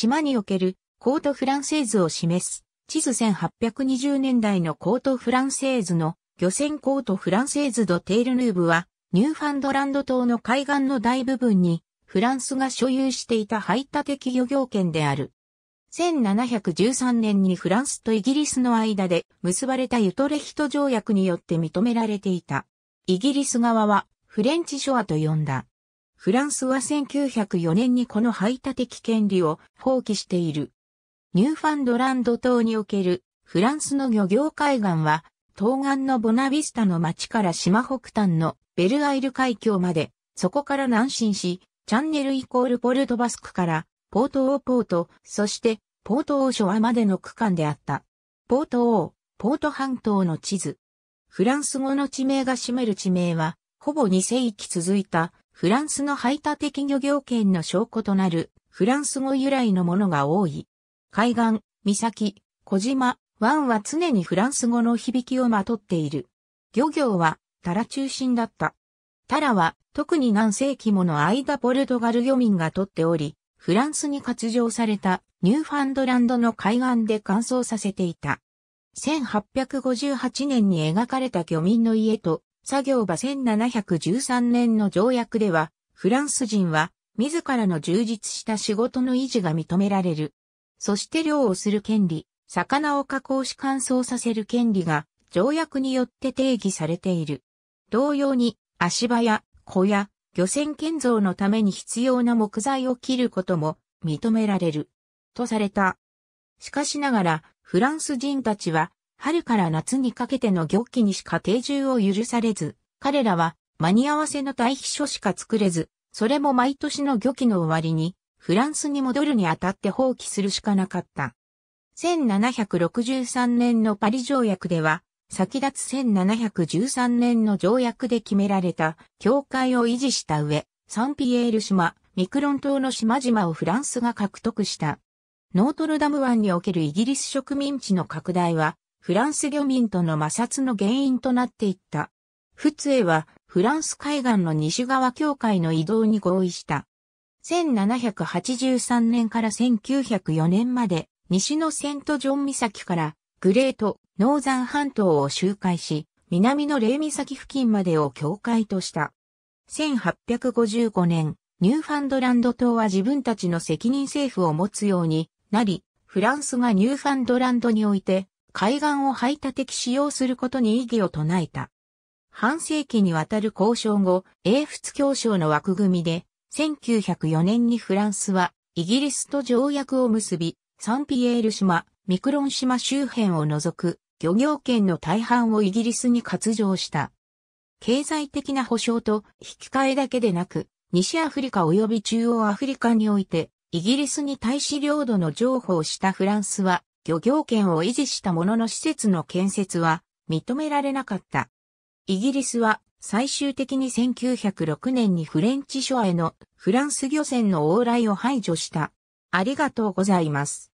島におけるコートフランセーズを示す地図1820年代のコートフランセーズの漁船コートフランセーズドテールヌーブはニューファンドランド島の海岸の大部分にフランスが所有していた排他的漁業権である。1713年にフランスとイギリスの間で結ばれたユトレヒト条約によって認められていた。イギリス側はフレンチショアと呼んだ。フランスは1904年にこの排他的権利を放棄している。ニューファンドランド島におけるフランスの漁業海岸は、東岸のボナビスタの町から島北端のベルアイル海峡まで、そこから南進し、チャンネルイコールポルトバスクからポートオーポート、そしてポートオーショアまでの区間であった。ポートオー、ポート半島の地図。フランス語の地名が占める地名は、ほぼ2世紀続いたフランスの排他的漁業権の証拠となるフランス語由来のものが多い。海岸、岬、小島、湾は常にフランス語の響きをまとっている。漁業はタラ中心だった。タラは特に何世紀もの間ポルトガル漁民がとっており、フランスに割譲されたニューファンドランドの海岸で乾燥させていた。1858年に描かれた漁民の家と作業場1713年の条約では、フランス人は、自らの充実した仕事の維持が認められる。そして漁をする権利、魚を加工し乾燥させる権利が、条約によって定義されている。同様に、足場や小屋、漁船建造のために必要な木材を切ることも認められる。とされた。しかしながら、フランス人たちは春から夏にかけての漁期にしか定住を許されず、彼らは間に合わせの対比書しか作れず、それも毎年の漁期の終わりに、フランスに戻るにあたって放棄するしかなかった。1763年のパリ条約では、先立つ1713年の条約で決められた境界を維持した上、サンピエール島、ミクロン島の島々をフランスが獲得した。ノートルダム湾におけるイギリス植民地の拡大は、フランス漁民との摩擦の原因となっていった。仏英はフランス海岸の西側境界の移動に合意した。1783年から1904年まで西のセントジョン岬からグレートノーザン半島を周回し、南のレ霊岬付近までを境界とした。1855年、ニューファンドランド島は自分たちの責任政府を持つようになり、フランスがニューファンドランドにおいて海岸を排他的使用することに異議を唱えた。半世紀にわたる交渉後、英仏協商の枠組みで、1904年にフランスは、イギリスと条約を結び、サンピエール島、ミクロン島周辺を除く、漁業権の大半をイギリスに割譲した。経済的な保障と引き換えだけでなく、西アフリカ及び中央アフリカにおいて、イギリスに対し領土の譲歩をしたフランスは、漁業権を維持したものの施設の建設は認められなかった。イギリスは最終的に1906年にフレンチ諸へのフランス漁船の往来を排除した。ありがとうございます。